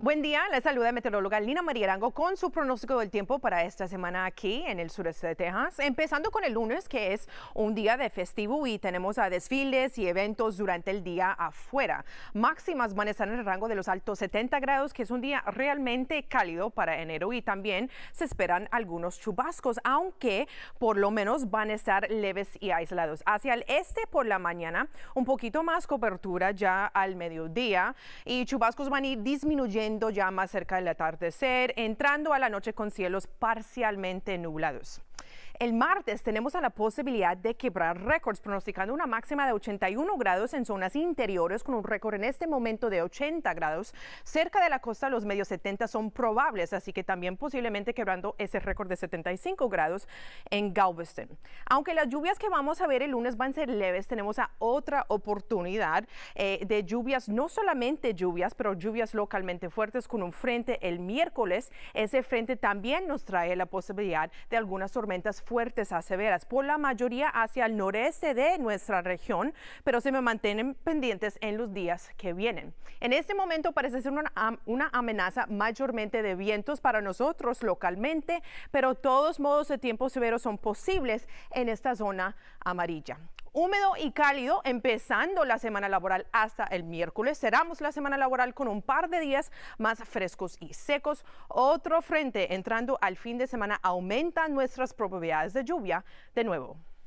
Buen día, la saluda meteoróloga Lina María Arango con su pronóstico del tiempo para esta semana aquí en el sureste de Texas, empezando con el lunes que es un día de festivo y tenemos a desfiles y eventos durante el día afuera. Máximas van a estar en el rango de los altos 70 grados, que es un día realmente cálido para enero y también se esperan algunos chubascos, aunque por lo menos van a estar leves y aislados. Hacia el este por la mañana, un poquito más cobertura ya al mediodía y chubascos van a ir disminuyendo ya más cerca del atardecer, entrando a la noche con cielos parcialmente nublados. El martes tenemos a la posibilidad de quebrar récords, pronosticando una máxima de 81 grados en zonas interiores, con un récord en este momento de 80 grados. Cerca de la costa, los medios 70 son probables, así que también posiblemente quebrando ese récord de 75 grados en Galveston. Aunque las lluvias que vamos a ver el lunes van a ser leves, tenemos a otra oportunidad eh, de lluvias, no solamente lluvias, pero lluvias localmente fuertes con un frente el miércoles. Ese frente también nos trae la posibilidad de algunas tormentas fuertes a severas, por la mayoría hacia el noreste de nuestra región, pero se me mantienen pendientes en los días que vienen. En este momento parece ser una, amenaza mayormente de vientos para nosotros localmente, pero todos modos de tiempo severos son posibles en esta zona amarilla húmedo y cálido empezando la semana laboral hasta el miércoles. Cerramos la semana laboral con un par de días más frescos y secos. Otro frente entrando al fin de semana aumenta nuestras probabilidades de lluvia de nuevo.